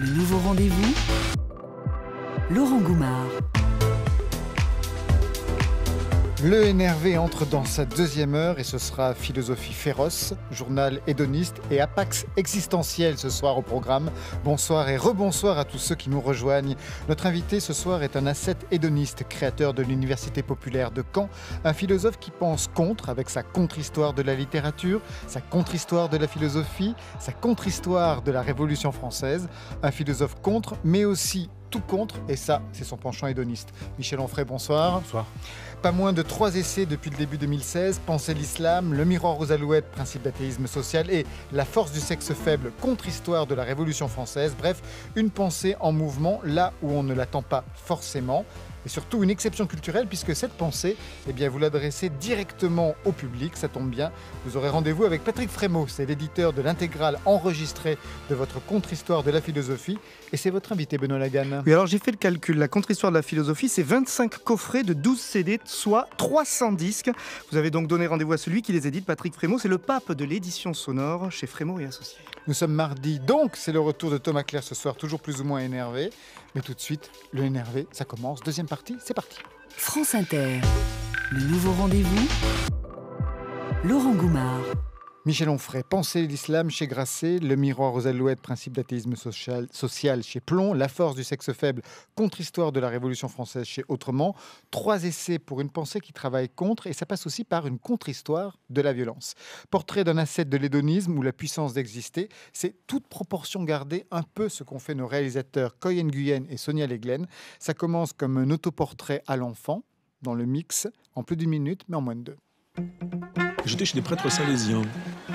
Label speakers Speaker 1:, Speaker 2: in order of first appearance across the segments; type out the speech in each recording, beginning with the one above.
Speaker 1: Le nouveau rendez-vous Laurent Goumard. Le NRV entre dans sa deuxième heure et ce sera Philosophie féroce, journal hédoniste et Apax existentiel ce soir au programme. Bonsoir et rebonsoir à tous ceux qui nous rejoignent. Notre invité ce soir est un ascète hédoniste, créateur de l'Université populaire de Caen, un philosophe qui pense contre avec sa contre-histoire de la littérature, sa contre-histoire de la philosophie, sa contre-histoire de la Révolution française, un philosophe contre mais aussi tout contre, et ça, c'est son penchant hédoniste. Michel Onfray, bonsoir. Bonsoir. Pas moins de trois essais depuis le début 2016, Penser l'islam, Le miroir aux alouettes, Principe d'athéisme social et La force du sexe faible, contre-histoire de la Révolution française. Bref, une pensée en mouvement là où on ne l'attend pas forcément. Et surtout une exception culturelle puisque cette pensée, eh bien, vous l'adressez directement au public, ça tombe bien. Vous aurez rendez-vous avec Patrick Frémaux, c'est l'éditeur de l'intégrale enregistrée de votre contre-histoire de la philosophie et c'est votre invité Benoît Lagan.
Speaker 2: Oui, alors j'ai fait le calcul, la contre-histoire de la philosophie, c'est 25 coffrets de 12 CD soit 300 disques. Vous avez donc donné rendez-vous à celui qui les édite, Patrick Frémaux. C'est le pape de l'édition sonore chez Frémaux et Associés. Nous sommes mardi, donc c'est le retour de Thomas Claire ce
Speaker 1: soir, toujours plus ou moins énervé. Mais tout de suite, le énervé, ça commence. Deuxième partie, c'est parti. France Inter, le nouveau rendez-vous, Laurent Goumard. Michel Onfray, Penser l'islam chez Grasset, Le miroir aux alouettes, Principe d'athéisme social, social, chez Plomb, La force du sexe faible, Contre-histoire de la Révolution française chez Autrement. Trois essais pour une pensée qui travaille contre, et ça passe aussi par une contre-histoire de la violence. Portrait d'un ascète de l'hédonisme ou la puissance d'exister, c'est toute proportion gardée un peu ce qu'ont fait nos réalisateurs Koyen Nguyen et Sonia Leglen. Ça commence comme un autoportrait à l'enfant, dans le mix, en plus d'une minute, mais en moins de deux.
Speaker 3: J'étais chez des prêtres salésiens.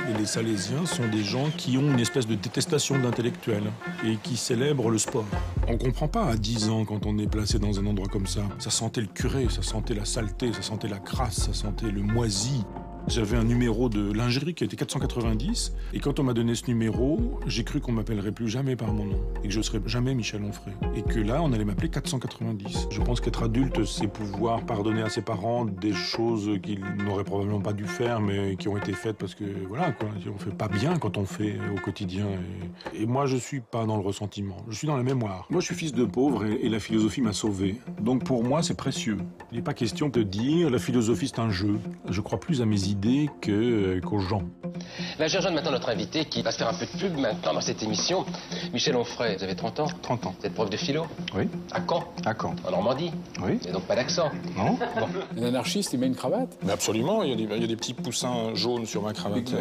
Speaker 3: Et les salésiens sont des gens qui ont une espèce de détestation d'intellectuel et qui célèbrent le sport. On comprend pas à 10 ans quand on est placé dans un endroit comme ça. Ça sentait le curé, ça sentait la saleté, ça sentait la crasse, ça sentait le moisi. J'avais un numéro de lingerie qui était 490. Et quand on m'a donné ce numéro, j'ai cru qu'on m'appellerait plus jamais par mon nom. Et que je serais jamais Michel Onfray. Et que là, on allait m'appeler 490. Je pense qu'être adulte, c'est pouvoir pardonner à ses parents des choses qu'ils n'auraient probablement pas dû faire, mais qui ont été faites parce que, voilà, quoi. On fait pas bien quand on fait au quotidien. Et, moi, je suis pas dans le ressentiment. Je suis dans la mémoire. Moi, je suis fils de pauvre et, la philosophie m'a sauvé. Donc pour moi, c'est précieux. Il n'est pas question de dire la philosophie, c'est un jeu. Je crois plus à mes idées euh, qu'aux gens.
Speaker 4: Là, ben, je maintenant notre invité qui va se faire un peu de pub maintenant dans cette émission. Michel Onfray, vous avez
Speaker 3: 30 ans 30 ans. Vous êtes prof de philo Oui. À Caen À Caen. En Normandie Oui. Et donc pas d'accent Non. Un anarchiste, il met une cravate Mais Absolument, il y, a des, petits poussins jaunes sur ma cravate.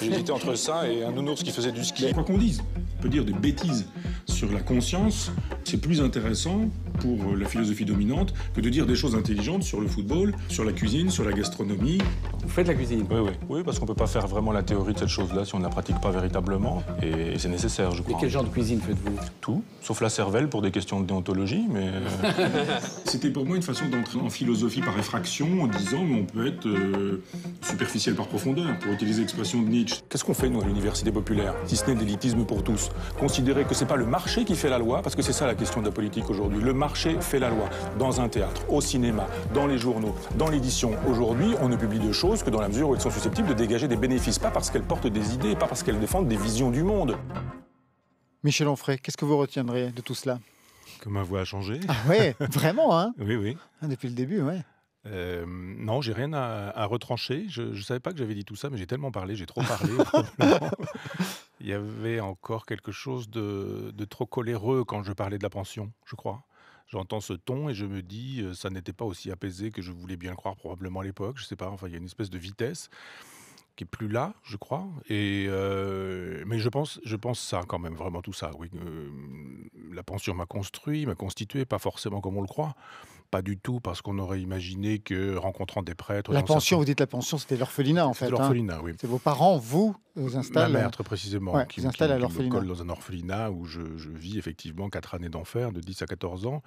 Speaker 3: J'hésitais entre ça et un nounours qui faisait du ski. Quoi qu'on dise, on peut dire des bêtises sur la conscience, c'est plus intéressant pour euh, la philosophie dominante que de dire des choses intelligentes sur le football, sur la cuisine, sur la gastronomie. Vous faites la cuisine Oui, oui. Oui, parce qu'on ne peut pas faire vraiment la théorie de cette chose-là si on ne la pratique pas véritablement. Et c'est nécessaire, je crois. Et quel genre de cuisine faites-vous Tout, sauf la cervelle pour des questions de déontologie, mais. Euh, C'était pour moi une façon d'entrer en philosophie par effraction en disant mais on peut être euh, superficiel par profondeur, pour utiliser l'expression de Nietzsche. Qu'est-ce qu'on fait, nous, à l'université populaire, si ce n'est d'élitisme pour tous Considérer que c'est pas le marché qui fait la loi, parce que c'est ça la question de la politique aujourd'hui. Le marché fait la loi. Dans un théâtre, au cinéma, dans les journaux, dans l'édition. Aujourd'hui, on ne publie de choses que dans la mesure où elles sont susceptibles de dégager des bénéfices, pas parce qu'elles portent des idées, pas parce qu'elles défendent des visions du monde.
Speaker 1: Michel Onfray, qu'est-ce que vous
Speaker 3: retiendrez de tout cela Que ma voix a changé. Ah oui, vraiment, hein Oui, oui. Ah, depuis le début, oui. Euh, non, j'ai rien à, retrancher. Je ne savais pas que j'avais dit tout ça, mais j'ai tellement parlé, j'ai trop parlé. Il y avait encore quelque chose de, de, trop coléreux quand je parlais de la pension, je crois. J'entends ce ton et je me dis, ça n'était pas aussi apaisé que je voulais bien le croire probablement à l'époque. Je sais pas, enfin, il y a une espèce de vitesse qui est plus là, je crois. Et mais je pense, je pense ça quand même, vraiment tout ça. Oui, euh, la pension m'a construit, m'a constitué, pas forcément comme on le croit. Pas du tout, parce qu'on aurait imaginé que rencontrant des prêtres. La pension, vous
Speaker 1: dites la pension, c'était l'orphelinat en fait. Hein. L'orphelinat, oui. C'est vos parents, vous, vous installez. Ma mère, très précisément, qui, vous installe à l'orphelinat.
Speaker 3: dans un orphelinat où je, je vis effectivement quatre années d'enfer, de 10 à 14 ans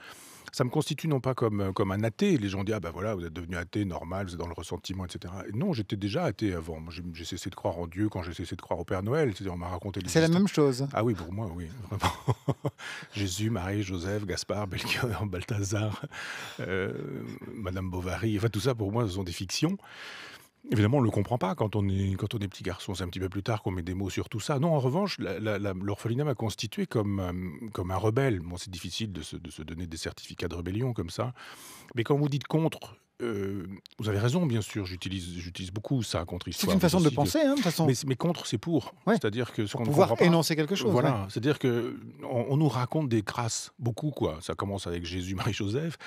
Speaker 3: ça me constitue non pas comme, euh, comme un athée. Les gens disent Ah ben voilà, vous êtes devenu athée, normal, vous êtes dans le ressentiment, etc. non, j'étais déjà athée avant. J'ai cessé de croire en Dieu quand j'ai cessé de croire au Père Noël. On m'a raconté C'est la même chose. Ah oui, pour moi, oui. Jésus, Marie, Joseph, Gaspard, Belchior, Balthazar, euh, Madame Bovary. Enfin, tout ça, pour moi, ce sont des fictions. Évidemment, on ne le comprend pas quand on est, petit garçon. C'est un petit peu plus tard qu'on met des mots sur tout ça. Non, en revanche, l'orphelinat m'a constitué comme, euh, comme un rebelle. c'est difficile de se, de se, donner des certificats de rébellion comme ça. Mais quand vous dites contre euh, vous avez raison, bien sûr, j'utilise, beaucoup ça contre histoire. C'est une façon de penser, hein, de façon. Mais, contre, c'est pour. C'est-à-dire que ce qu'on pouvoir énoncer quelque chose. Voilà. C'est-à-dire que on, nous raconte des grâces beaucoup, quoi. Ça commence avec Jésus, Marie, Joseph,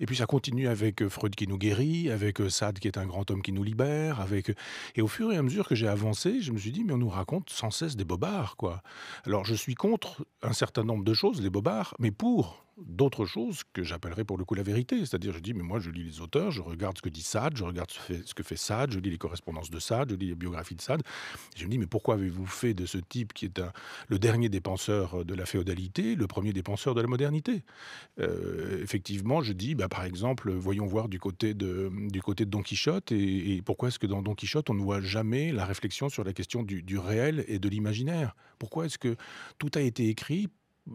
Speaker 3: et puis ça continue avec euh, Freud qui nous guérit, avec euh, Sade qui est un grand homme qui nous libère, avec. Et au fur et à mesure que j'ai avancé, je me suis dit, mais on nous raconte sans cesse des bobards, quoi. Alors je suis contre un certain nombre de choses, les bobards, mais pour d'autres choses que j'appellerais pour le coup la vérité. C'est-à-dire, je dis, mais moi, je lis les auteurs, je regarde ce que dit Sade, je regarde ce, que fait Sade, je lis les correspondances de Sade, je lis les biographies de Sade. je me dis, mais pourquoi avez-vous fait de ce type qui est le dernier dépenseur euh, de la féodalité, le premier dépenseur de la modernité euh, Effectivement, je dis, bah, par exemple, voyons voir du côté de, Don Quichotte, et, pourquoi est-ce que dans Don Quichotte, on ne voit jamais la réflexion sur la question du réel et de l'imaginaire Pourquoi est-ce que tout a été écrit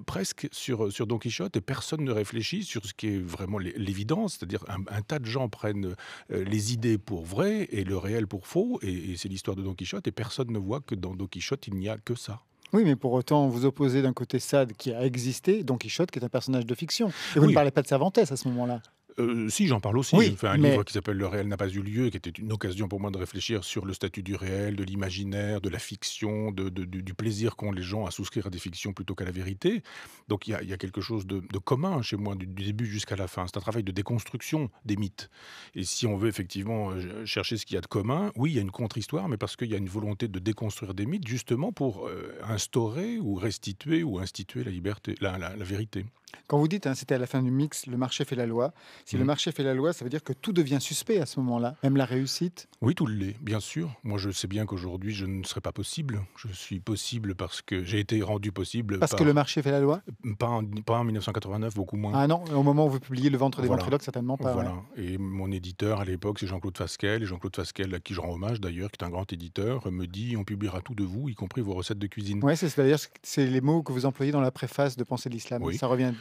Speaker 3: presque sur, Don Quichotte et personne ne réfléchit sur ce qui est vraiment l'évidence, c'est-à-dire un, tas de gens prennent euh, les idées pour vraies et le réel pour faux, et, c'est l'histoire de Don Quichotte, et personne ne voit que dans Don Quichotte, il n'y a que ça.
Speaker 1: Oui, mais pour autant, vous opposez d'un côté Sade qui a existé, Don Quichotte qui est un personnage de fiction. Et vous ne parlez pas de Cervantes à ce moment-là.
Speaker 3: Euh, si, j'en parle aussi. J'ai fait un livre qui s'appelle Le réel n'a pas eu lieu, qui était une occasion pour moi de réfléchir sur le statut du réel, de l'imaginaire, de la fiction, du, plaisir qu'ont les gens à souscrire à des fictions plutôt qu'à la vérité. Donc il y, a quelque chose de, commun chez moi, du, début jusqu'à la fin. C'est un travail de déconstruction des mythes. Et si on veut effectivement euh, chercher ce qu'il y a de commun, oui, il y a une contre-histoire, mais parce qu'il y a une volonté de déconstruire des mythes, justement pour euh, instaurer ou restituer ou instituer la liberté, la vérité. Quand
Speaker 1: vous dites, hein, c'était à la fin du mix, le marché fait la loi. Si le mm. marché fait la loi, ça veut dire que tout devient suspect à ce moment-là, même la réussite.
Speaker 3: Oui, tout l'est, bien sûr. Moi, je sais bien qu'aujourd'hui, je ne serais pas possible. Je suis possible parce que j'ai été rendu possible. Parce que le marché fait la loi euh, pas en, pas en, 1989, beaucoup moins. Ah non, au moment où vous publiez Le ventre des voilà. certainement pas. Voilà. Et mon éditeur à l'époque, c'est Jean-Claude Fasquel. Et Jean-Claude Fasquel, à qui je rends hommage d'ailleurs, qui est un grand éditeur, me dit on publiera tout de vous, y compris vos recettes de cuisine. Oui,
Speaker 1: c'est-à-dire c'est les mots que vous employez dans la préface de Pensée l'Islam. Oui. Ça revient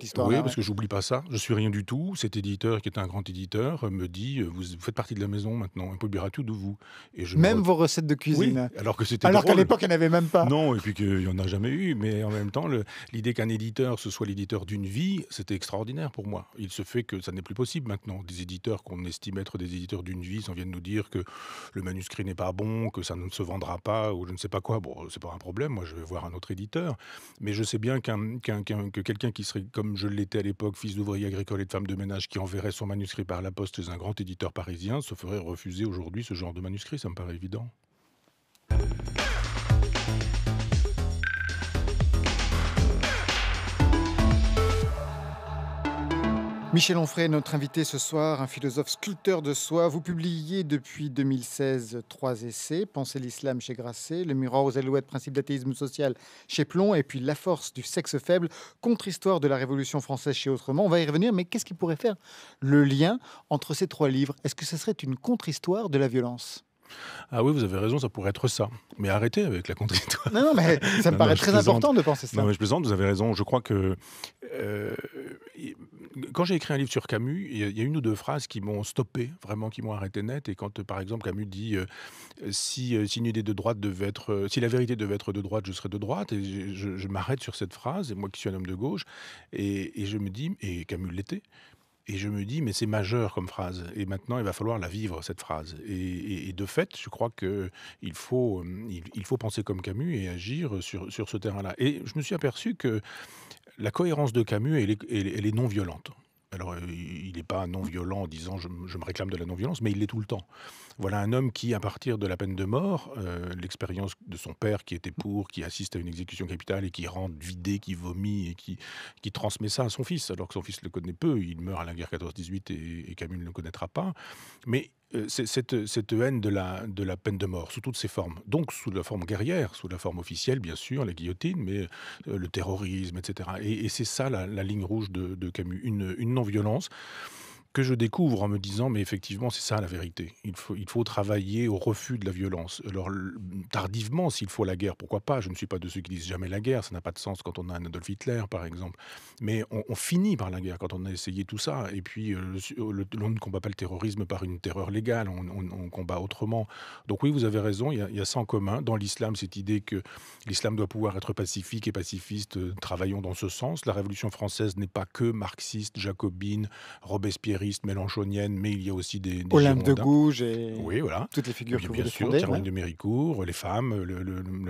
Speaker 3: histoire. Oui, parce que j'oublie pas ça. Je suis rien du tout. Cet éditeur, qui est un grand éditeur, me dit euh, vous, faites partie de la maison maintenant. on publiera tout de vous. Et je même vos recettes de cuisine. Oui, alors que alors qu'à l'époque, il n'y en avait même pas. Non, et puis qu'il n'y en a jamais eu. Mais en même temps, l'idée qu'un éditeur ce soit l'éditeur d'une vie, c'était extraordinaire pour moi. Il se fait que ça n'est plus possible maintenant. Des éditeurs qu'on estime être des éditeurs d'une vie, s'en viennent nous dire que le manuscrit n'est pas bon, que ça ne se vendra pas, ou je ne sais pas quoi. Bon, c'est pas un problème. Moi, je vais voir un autre éditeur. Mais je sais bien qu'un que quelqu'un qui comme je l'étais à l'époque, fils d'ouvrier agricole et de femme de ménage, qui enverrait son manuscrit par la poste à un grand éditeur parisien, se ferait refuser aujourd'hui ce genre de manuscrit, ça me paraît évident.
Speaker 1: Michel Onfray notre invité ce soir, un philosophe sculpteur de soi. Vous publiez depuis 2016 trois essais Penser l'islam chez Grasset, Le miroir aux alouettes, Principe d'athéisme social chez Plomb, et puis La force du sexe faible, Contre-histoire de la Révolution française chez Autrement. On va y revenir, mais qu'est-ce qui pourrait faire le lien entre ces trois livres Est-ce que ce serait une contre-histoire de la violence
Speaker 3: ah oui, vous avez raison, ça pourrait être ça. Mais arrêtez avec la contre-étoile. Non, non, mais ça me paraît très important de penser ça. Non, mais je plaisante, vous avez raison. Je crois que. Euh, quand j'ai écrit un livre sur Camus, il y a une ou deux phrases qui m'ont stoppé, vraiment, qui m'ont arrêté net. Et quand, par exemple, Camus dit euh, si, euh, de droite être. si la vérité devait être de droite, je serais de droite. Et je, m'arrête sur cette phrase, et moi qui suis un homme de gauche, et, et je me dis et Camus l'était. Et je me dis, mais c'est majeur comme phrase. Et maintenant, il va falloir la vivre, cette phrase. Et, de fait, je crois qu'il faut, euh, il, faut penser comme Camus et agir sur, ce terrain-là. Et je me suis aperçu que la cohérence de Camus, elle est, non violente. Alors, euh, il n'est pas non violent en disant je, je, me réclame de la non violence, mais il l'est tout le temps. Voilà un homme qui, à partir de la peine de mort, euh, l'expérience de son père qui était pour, qui assiste à une exécution capitale et qui rentre vidé, qui vomit et qui, transmet ça à son fils, alors que son fils le connaît peu. Il meurt à la guerre 14-18 et, Camus ne le connaîtra pas. Mais euh, cette, cette, haine de la, peine de mort sous toutes ses formes. Donc sous la forme guerrière, sous la forme officielle, bien sûr, la guillotine, mais euh, le terrorisme, etc. Et, c'est ça la, ligne rouge de, Camus, une non-violence que je découvre en me disant, mais effectivement, c'est ça la vérité. Il faut, il faut travailler au refus de la violence. Alors, tardivement, s'il faut la guerre, pourquoi pas Je ne suis pas de ceux qui disent jamais la guerre, ça n'a pas de sens quand on a un Adolf Hitler, par exemple. Mais on, finit par la guerre quand on a essayé tout ça. Et puis, euh, le, on ne combat pas le terrorisme par une terreur légale, on, combat autrement. Donc oui, vous avez raison, il y a, il y a ça en commun. Dans l'islam, cette idée que l'islam doit pouvoir être pacifique et pacifiste, euh, travaillons dans ce sens. La Révolution française n'est pas que marxiste, jacobine, Robespierre Mélenchonienne, mais il y a aussi des. des Olympe de Gouges et oui, voilà. toutes les figures que bien sûr, de Méricourt, les femmes,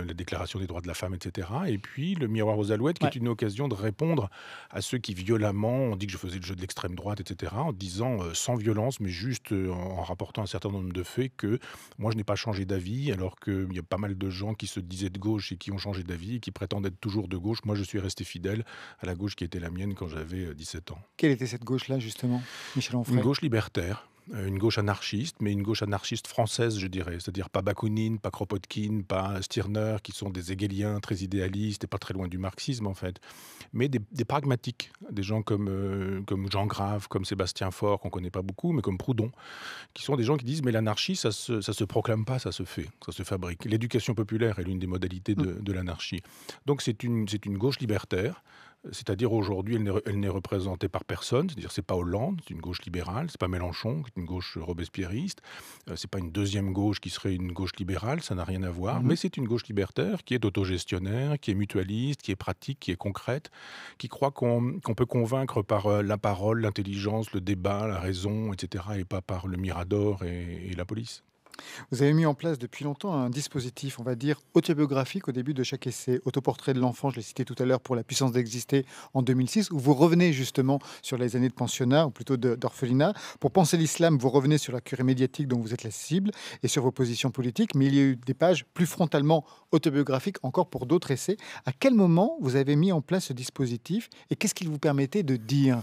Speaker 3: la Déclaration des droits de la femme, etc. Et puis le Miroir aux Alouettes, qui est une occasion de répondre à ceux qui violemment ont dit que je faisais le jeu de l'extrême droite, etc., en disant euh, sans violence, mais juste euh, en rapportant un certain nombre de faits que moi je n'ai pas changé d'avis, alors qu'il y a pas mal de gens qui se disaient de gauche et qui ont changé d'avis, qui prétendent être toujours de gauche. Moi je suis resté fidèle à la gauche qui était la mienne quand j'avais 17 euh, ans.
Speaker 1: Quelle était cette gauche-là, justement une gauche
Speaker 3: libertaire euh, une gauche anarchiste, mais une gauche anarchiste française, je dirais. C'est-à-dire pas Bakounine, pas Kropotkin, pas Stirner, qui sont des hegeliens très idéalistes et pas très loin du marxisme, en fait. Mais des, pragmatiques, des gens comme, euh, comme Jean Grave, comme Sébastien Faure, qu'on connaît pas beaucoup, mais comme Proudhon, qui sont des gens qui disent Mais l'anarchie, ça se, se proclame pas, ça se fait, ça se fabrique. L'éducation populaire est l'une des modalités de, mm. l'anarchie. Donc c'est une, une gauche libertaire c'est-à-dire aujourd'hui, elle n'est représentée par personne. C'est-à-dire, c'est pas Hollande, c'est une gauche libérale. C'est pas Mélenchon, qui est une gauche robespierriste. Euh, c'est pas une deuxième gauche qui serait une gauche libérale. Ça n'a rien à voir. Mhm. Mais c'est une gauche libertaire qui est autogestionnaire, qui est mutualiste, qui est pratique, qui est concrète, qui croit qu'on peut convaincre par euh, la parole, l'intelligence, le débat, la raison, etc., et pas par le mirador et la police. Vous avez mis en place depuis longtemps un dispositif,
Speaker 1: on va dire, autobiographique au début de chaque essai. Autoportrait de l'enfant, je l'ai cité tout à l'heure, pour la puissance d'exister en 2006, où vous revenez justement sur les années de pensionnat, ou plutôt d'orphelinat. Pour penser l'islam, vous revenez sur la curée médiatique dont vous êtes la cible et sur vos positions politiques, mais il y a eu des pages plus frontalement autobiographiques encore pour d'autres essais. À quel moment vous avez mis en place ce dispositif
Speaker 3: et qu'est-ce qu'il vous permettait de dire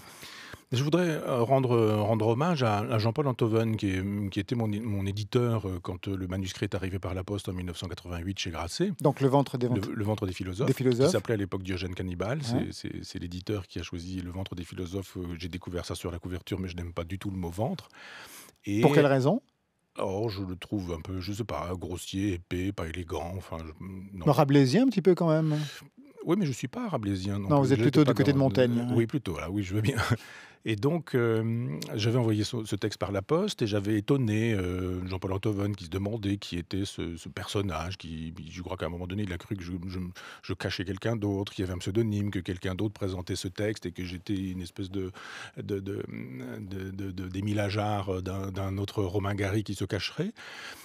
Speaker 3: je voudrais euh, rendre, euh, rendre hommage à, Jean-Paul Antoven, qui, qui était mon, mon, éditeur euh, quand le manuscrit est arrivé par la poste en 1988 chez Grasset. Donc Le Ventre des, le, le ventre des philosophes. s'appelait à l'époque Diogène Cannibal. C'est l'éditeur qui a choisi Le Ventre des philosophes. J'ai découvert ça sur la couverture, mais je n'aime pas du tout le mot ventre. Et... Pour quelle raison Or, oh, je le trouve un peu, je sais pas, grossier, épais, pas élégant. Enfin, Rabelaisien un
Speaker 1: petit peu quand même.
Speaker 3: Oui, mais je ne suis pas rabelaisien. Non, non vous êtes plutôt du côté de Montaigne. Hein. Oui, plutôt. Là, oui, je veux bien. Et donc, euh, j'avais envoyé ce, texte par la poste et j'avais étonné euh, Jean-Paul Antoven qui se demandait qui était ce, personnage. Qui, je crois qu'à un moment donné, il a cru que je, cachais quelqu'un d'autre, qu'il y avait un pseudonyme, que quelqu'un d'autre présentait ce texte et que j'étais une espèce de, de, de, euh, d'un autre Romain Gary qui se cacherait.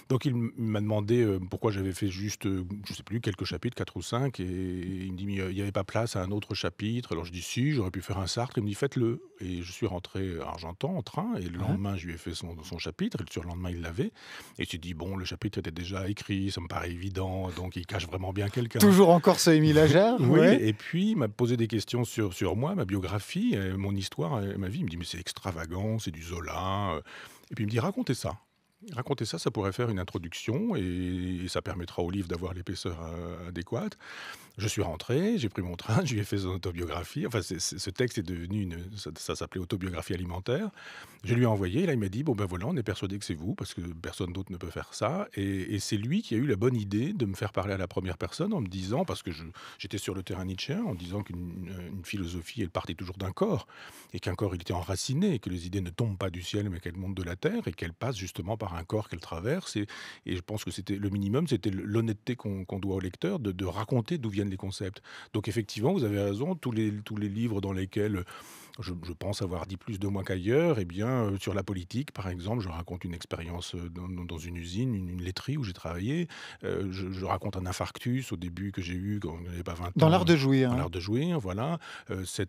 Speaker 3: Donc, il m'a demandé pourquoi j'avais fait juste, je ne sais plus, quelques chapitres, quatre ou cinq, et il me dit il n'y avait pas place à un autre chapitre. Alors, je dis si, j'aurais pu faire un Sartre. Il me dit faites-le. Et je suis rentré à Argentan en train, et le lendemain, je lui ai fait son, chapitre, et le surlendemain, il l'avait. Et tu dis, bon, le chapitre était déjà écrit, ça me paraît évident, donc il cache vraiment bien quelqu'un. Toujours encore ce Émile Ajar Oui, et puis il m'a posé des questions sur, sur moi, ma biographie, mon histoire, ma vie. Il me dit, mais c'est extravagant, c'est du Zola. Euh. Et puis il me dit, racontez ça. Raconter ça, ça pourrait faire une introduction et, ça permettra au livre d'avoir l'épaisseur euh, adéquate. Je suis rentré, j'ai pris mon train, je lui ai fait son autobiographie. Enfin, ce texte est devenu, une, ça, s'appelait Autobiographie alimentaire. Je lui ai envoyé, et là il m'a dit, bon ben voilà, on est persuadé que c'est vous, parce que personne d'autre ne peut faire ça. Et, c'est lui qui a eu la bonne idée de me faire parler à la première personne en me disant, parce que j'étais sur le terrain Nietzsche, en disant qu'une philosophie, elle partait toujours d'un corps, et qu'un corps, il était enraciné, et que les idées ne tombent pas du ciel, mais qu'elles montent de la terre, et qu'elles passent justement par un corps qu'elle traverse. Et, je pense que c'était le minimum, c'était l'honnêteté qu'on doit au lecteur de, raconter d'où viennent les concepts. Donc effectivement, vous avez raison, tous les, tous les livres dans lesquels je, pense avoir dit plus de moi qu'ailleurs. Eh bien, euh, sur la politique, par exemple, je raconte une expérience euh, dans, une usine, une, laiterie où j'ai travaillé. Euh, je, raconte un infarctus au début que j'ai eu quand j'avais pas 20 ans. Dans l'art de jouer, hein. Dans l'art de jouer. voilà. ces,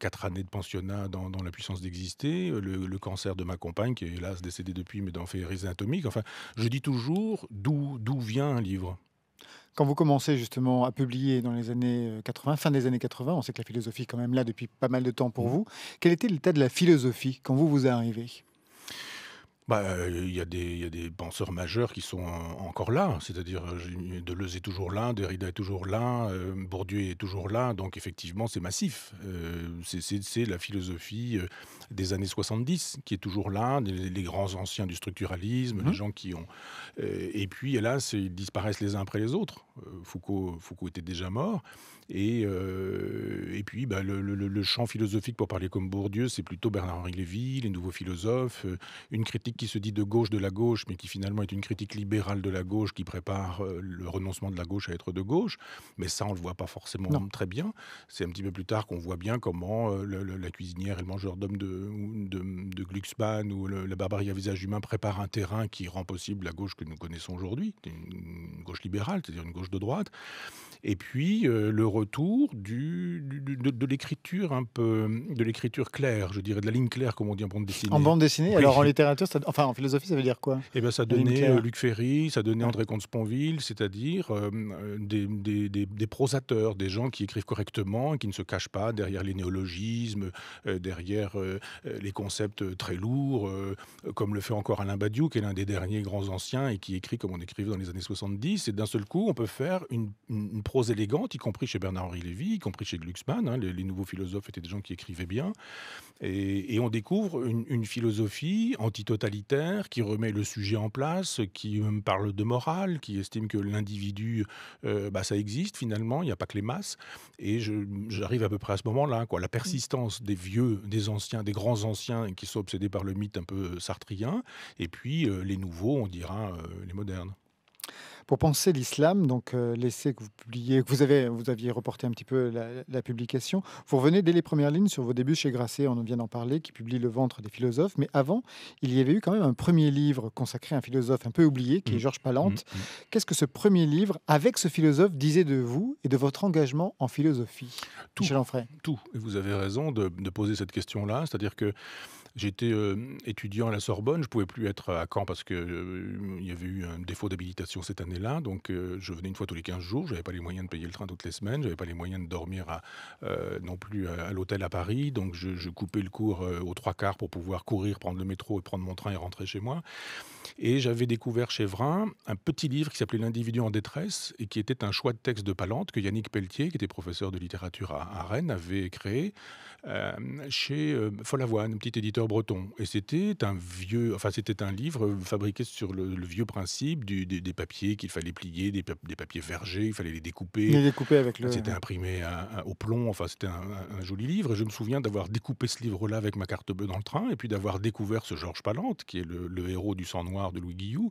Speaker 3: quatre années de pensionnat dans, la puissance d'exister, le, cancer de ma compagne, qui est hélas décédée depuis, mais dans résine anatomique. Enfin, je dis toujours d'où vient un livre.
Speaker 1: Quand vous commencez justement à publier dans les années 80, euh, fin des années 80, on sait que la philosophie est quand même là depuis pas mal de temps pour mmh. vous, quel était l'état de la philosophie quand vous vous arrivez
Speaker 3: bah, il y a des y a des penseurs majeurs qui sont encore là, c'est-à-dire, Deleuze est toujours là, Derrida est toujours là, Bourdieu est toujours là, donc effectivement, c'est massif. c'est la philosophie, des années 70 qui est toujours là, les grands anciens du structuralisme, les mmh. gens qui ont, et puis hélas, ils disparaissent les uns après les autres. Foucault Foucault était déjà mort et et puis, bah, le champ philosophique, pour parler comme Bourdieu, c'est plutôt Bernard-Henri Lévy, les nouveaux philosophes, une critique qui se dit de gauche de la gauche, mais qui finalement est une critique libérale de la gauche qui prépare euh, le renoncement de la gauche à être de gauche. Mais ça, on ne le voit pas forcément très bien. C'est un petit peu plus tard qu'on voit bien comment euh, la cuisinière et le mangeur d'hommes de, de, Glucksmann ou la barbarie à visage humain prépare un terrain qui rend possible la gauche que nous connaissons aujourd'hui, une gauche libérale, c'est-à-dire une gauche de droite. Et puis euh, le retour du, de, l'écriture un peu, de l'écriture claire, je dirais, de la ligne claire, comme on dit en bande dessinée. En bande dessinée, alors en
Speaker 1: littérature, Enfin, en philosophie, ça veut dire quoi Eh bien, ça donnait euh, Luc
Speaker 3: Ferry, ça donnait André Comte-Sponville, c'est-à-dire euh, des, des, prosateurs, des gens qui écrivent correctement, qui ne se cachent pas derrière les néologismes, euh, derrière les concepts très lourds, comme le fait encore Alain Badiou, qui est l'un des derniers grands anciens et qui écrit comme on écrivait dans les années 70. Et d'un seul coup, on peut faire une, prose élégante, y compris chez Bernard-Henri Lévy, y compris chez Glucksmann. Hein. les, nouveaux philosophes étaient des gens qui écrivaient bien. Et, on découvre une, philosophie antitotalitaire qui remet le sujet en place, qui me hum, parle de morale, qui estime que l'individu, euh, bah, ça existe finalement, il n'y a pas que les masses. Et j'arrive à peu près à ce moment-là, quoi. La mmh. persistance des vieux, des anciens, des grands anciens qui sont obsédés par le mythe un peu sartrien, et puis euh, les nouveaux, on dira euh, les modernes. Pour penser
Speaker 1: l'islam, donc euh, l'essai que vous publiez, que vous, avez, vous aviez reporté un petit peu la, publication, vous revenez dès les premières lignes sur vos débuts chez Grasset, on vient d'en parler, qui publie Le ventre des philosophes. Mais avant, il y avait eu quand même un premier livre consacré à un philosophe un peu oublié, qui est mmh. Georges Palante. Mmh. Mmh. Qu'est-ce que ce premier livre, avec ce philosophe, disait de vous et de votre engagement en philosophie Tout. Tout.
Speaker 3: Et vous avez raison de, de poser cette question-là, c'est-à-dire que J'étais euh, étudiant à la Sorbonne, je pouvais plus être à Caen parce qu'il euh, y avait eu un défaut d'habilitation cette année-là, donc euh, je venais une fois tous les 15 jours, je n'avais pas les moyens de payer le train toutes les semaines, je n'avais pas les moyens de dormir non plus à, l'hôtel à Paris, donc je, coupais le cours aux trois quarts pour pouvoir courir, prendre le métro et prendre mon train et rentrer chez moi. Et j'avais découvert chez Vrin un petit livre qui s'appelait L'individu en détresse et qui était un choix de texte de Palante que Yannick Pelletier, qui était professeur de littérature à Rennes, avait créé euh, chez euh, Folavoine, un petit éditeur breton. Et c'était un vieux, enfin c'était un livre fabriqué sur le, vieux principe des, papiers qu'il fallait plier, des, papiers vergés, il fallait les découper. découper avec le. C'était imprimé au plomb. Enfin c'était un, joli livre. Et je me souviens d'avoir découpé ce livre-là avec ma carte bleue dans le train et puis d'avoir découvert ce Georges Palante qui est le, le héros du sang noir de Louis Guillou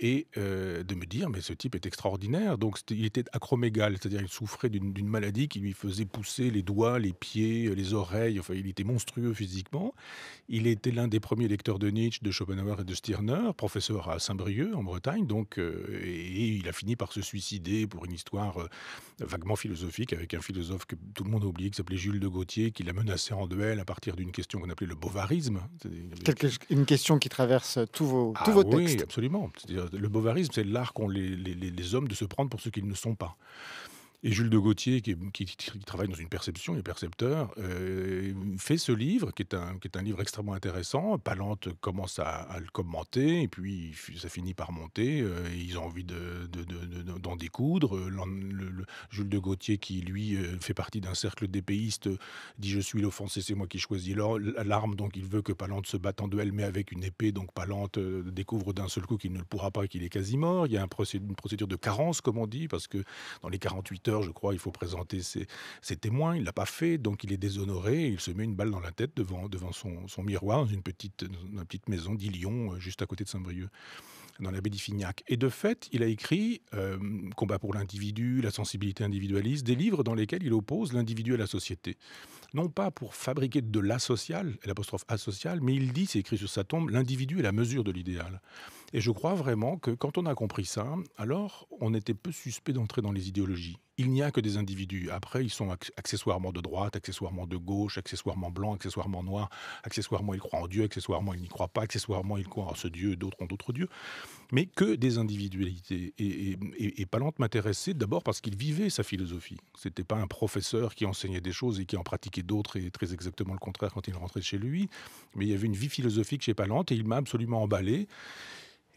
Speaker 3: et euh, de me dire mais ce type est extraordinaire. Donc il était acromégal, c'est-à-dire il souffrait d'une maladie qui lui faisait pousser les doigts, les pieds, euh, les oreilles. Enfin, il était monstrueux physiquement. Il était l'un des premiers lecteurs de Nietzsche, de Schopenhauer et de Stirner, professeur à Saint-Brieuc en Bretagne. Donc euh, et il a fini par se suicider pour une histoire vaguement philosophique avec un philosophe que tout le monde oublie, qui s'appelait Jules de Gauthier, qui l'a menacé en duel à partir d'une question qu'on appelait le bovarisme.
Speaker 1: une question qui traverse tous vos,
Speaker 3: ah vos textes. absolument. Le bovarisme, c'est l'art qu'ont les, les, hommes de se prendre pour ce qu'ils ne sont pas. Et Jules de Gauthier, qui, travaille dans une perception, et percepteur, euh, fait ce livre, qui est, un, qui est un livre extrêmement intéressant. Palante commence à, le commenter, et puis ça finit par monter. Euh, ils ont envie d'en de, de, découdre. Euh, Jules de Gauthier, qui lui fait partie d'un cercle d'épéistes, dit Je suis l'offensé, c'est moi qui choisis l'arme, donc il veut que Palante se batte en duel, mais avec une épée. Donc Palante découvre d'un seul coup qu'il ne le pourra pas, qu'il est quasi mort. Il y a une procédure de carence, comme on dit, parce que dans les 48 heures, je crois, il faut présenter ses, témoins. Il ne l'a pas fait, donc il est déshonoré. il se met une balle dans la tête devant, devant son, miroir dans une petite, petite maison d'Illion, euh, juste à côté de Saint-Brieuc dans la baie Et de fait, il a écrit euh, Combat pour l'individu, La sensibilité individualiste, des livres dans lesquels il oppose l'individu à la société. Non pas pour fabriquer de l'asocial, l'apostrophe asocial, mais il dit, c'est écrit sur sa tombe, l'individu est la mesure de l'idéal. Et je crois vraiment que quand on a compris ça, alors on était peu suspect d'entrer dans les idéologies. Il n'y a que des individus. Après, ils sont accessoirement de droite, accessoirement de gauche, accessoirement blanc, accessoirement noir, accessoirement ils croient en Dieu, accessoirement ils n'y croient pas, accessoirement ils croient en ce Dieu, d'autres ont d'autres dieux. Mais que des individualités. Et, et Palante m'intéressait d'abord parce qu'il vivait sa philosophie. C'était pas un professeur qui enseignait des choses et qui en pratiquait d'autres et très exactement le contraire quand il rentrait chez lui. Mais il y avait une vie philosophique chez Palante et il m'a absolument emballé.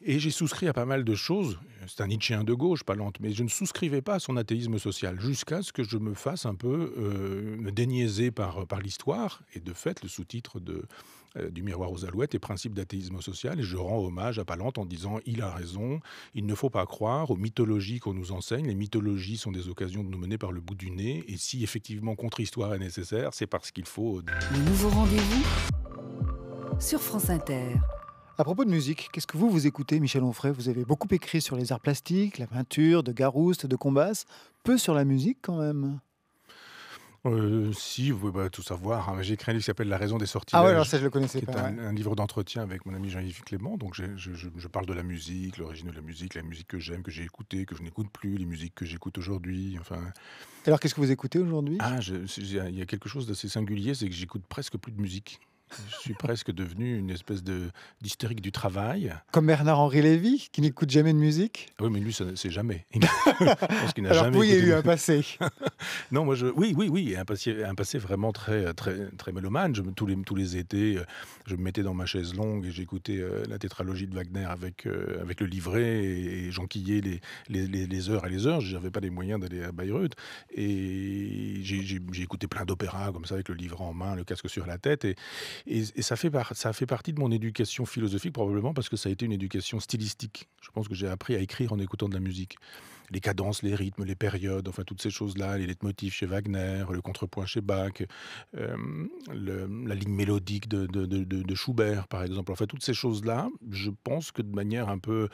Speaker 3: Et j'ai souscrit à pas mal de choses. C'est un Nietzschéen de gauche, Palante, mais je ne souscrivais pas à son athéisme social jusqu'à ce que je me fasse un peu euh, me déniaiser par, par l'histoire. Et de fait, le sous-titre de, euh, du miroir aux alouettes est Principes d'athéisme social. Et je rends hommage à Palante en disant il a raison, il ne faut pas croire aux mythologies qu'on nous enseigne. Les mythologies sont des occasions de nous mener par le bout du nez. Et si effectivement contre-histoire est nécessaire, c'est parce qu'il faut. Euh,
Speaker 1: le nouveau rendez-vous sur
Speaker 3: France Inter. À
Speaker 1: propos de musique, qu'est-ce que vous vous écoutez, Michel Onfray Vous avez beaucoup écrit sur les arts plastiques, la peinture, de Garouste, de combasse. peu sur la musique quand même.
Speaker 3: Euh, si, vous pouvez tout savoir. Ah, j'ai écrit un livre qui s'appelle La raison des sorties. Ah ouais, alors ça, je le connaissais pas. un, livre d'entretien avec mon ami Jean-Yves Clément. Donc, je, parle de la musique, l'origine de la musique, la musique que j'aime, que j'ai écoutée, que je n'écoute plus, les musiques que j'écoute aujourd'hui. Enfin. Alors, qu'est-ce que vous écoutez aujourd'hui ah, il y a quelque chose d'assez singulier, c'est que j'écoute presque plus de musique. Je suis presque devenu une espèce de d'hystérique du travail. Comme Bernard-Henri Lévy, qui n'écoute jamais de musique ah Oui, mais lui, c'est jamais.
Speaker 1: Je
Speaker 3: n'a jamais. il y a eu un passé. non, moi, je, oui, oui, oui, un passé, un passé vraiment très, très, très mélomane. Je, tous, les, tous les étés, euh, je me mettais dans ma chaise longue et j'écoutais euh, la tétralogie de Wagner avec, euh, avec le livret et, j'enquillais les, les, heures et les heures. Je n'avais pas les moyens d'aller à Bayreuth. Et j'ai écouté plein d'opéras comme ça, avec le livret en main, le casque sur la tête. Et. Et, ça, fait ça fait partie de mon éducation philosophique, probablement, parce que ça a été une éducation stylistique. Je pense que j'ai appris à écrire en écoutant de la musique. Les cadences, les rythmes, les périodes, enfin toutes ces choses-là, les leitmotifs chez Wagner, le contrepoint chez Bach, euh, la ligne mélodique de, de, Schubert, par exemple. Enfin, toutes ces choses-là, je pense que de manière un peu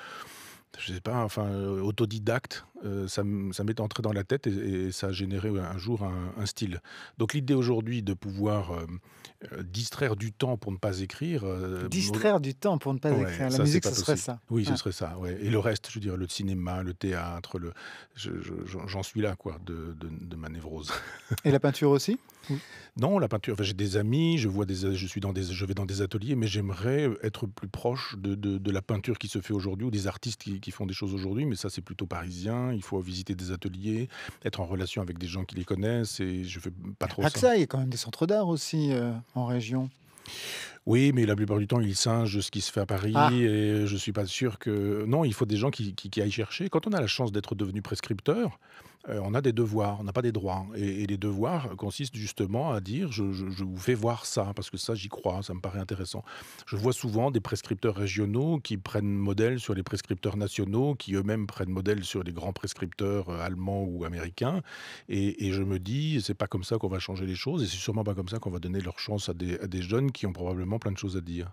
Speaker 3: je sais pas, enfin, euh, autodidacte, euh, ça, m'est entré dans la tête et, ça a généré un jour un, style. Donc l'idée aujourd'hui de pouvoir euh, distraire du temps pour ne pas écrire. distraire du temps pour ne pas écrire. La musique, ce serait ça. Oui, ce ah. serait ça. Et le reste, je veux dire, le cinéma, le théâtre, le... j'en suis là, quoi, de, de, ma névrose. et la peinture aussi Non, la peinture. Enfin, j'ai des amis, je vois des, je suis dans des, je vais dans des ateliers, mais j'aimerais être plus proche de la peinture qui se fait aujourd'hui ou des artistes qui, qui font des choses aujourd'hui, mais ça c'est plutôt parisien. Il faut visiter des ateliers, être en relation avec des gens qui les connaissent, et je fais pas trop ça. il y a
Speaker 1: quand même des centres d'art aussi euh, en région.
Speaker 3: Oui, mais la plupart du temps, ils singent ce qui se fait à Paris ah. et je ne suis pas sûr que... Non, il faut des gens qui, qui aillent chercher. Quand on a la chance d'être devenu prescripteur, euh, on a des devoirs, on n'a pas des droits. Et, les devoirs consistent justement à dire je, je, vous fais voir ça, parce que ça, j'y crois, ça me paraît intéressant. Je vois souvent des prescripteurs régionaux qui prennent modèle sur les prescripteurs nationaux, qui eux-mêmes prennent modèle sur les grands prescripteurs euh, allemands ou américains. Et, je me dis c'est pas comme ça qu'on va changer les choses, et c'est sûrement pas comme ça qu'on va donner leur chance à des jeunes qui ont probablement plein de choses à dire.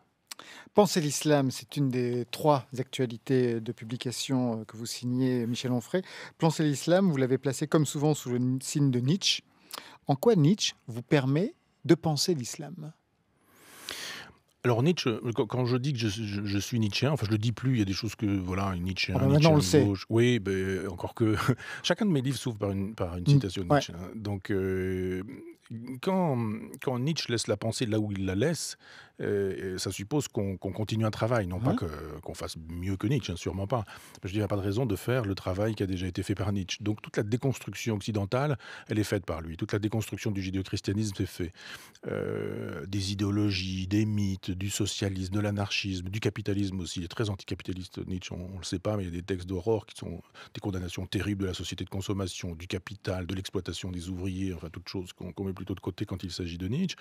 Speaker 3: Penser
Speaker 1: l'islam, c'est une des trois actualités euh, de publication euh, que vous signez, Michel Onfray. Penser l'islam, vous l'avez placé comme souvent sous le signe de Nietzsche. En quoi Nietzsche vous permet de penser l'islam
Speaker 3: alors Nietzsche, euh, quand je dis que je, suis Nietzschean, enfin je le dis plus, il y a des choses que voilà Nietzsche. Ah ben Oui, ben, encore que chacun de mes livres s'ouvre par une, mm, citation de Nietzsche. Hein. Donc quand, quand, Nietzsche laisse la pensée là où il la laisse, euh, euh, ça suppose qu'on continue un travail, non pas qu'on fasse mieux que Nietzsche, hein, sûrement pas. Je dis, pas de raison de faire le travail qui a déjà été fait par Nietzsche. Donc toute la déconstruction occidentale, elle est faite par lui. Toute la déconstruction du judéo-christianisme est faite. Euh, des idéologies, des mythes, du socialisme, de l'anarchisme, du capitalisme aussi. Il est très anticapitaliste, Nietzsche, on ne le sait pas, mais il y a des textes d'aurore qui sont des condamnations terribles de la société de consommation, du capital, de l'exploitation des ouvriers, enfin toutes choses qu'on met plutôt de côté quand il s'agit de Nietzsche,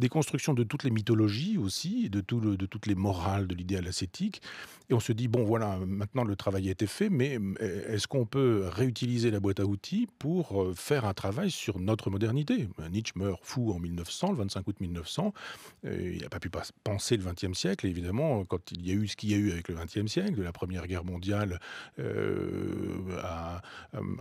Speaker 3: des constructions de toutes les mythologies aussi, de, tout de toutes les morales de l'idéal ascétique. Et on se dit, bon voilà, maintenant le travail a été fait, mais euh, est-ce qu'on peut réutiliser la boîte à outils pour euh, faire un travail sur notre modernité Nietzsche meurt fou en 1900, le 25 août 1900. Euh, il n'a pas pu penser le 20e siècle, évidemment, quand il y a eu ce qu'il y a eu avec le 20e siècle, de la Première Guerre mondiale à,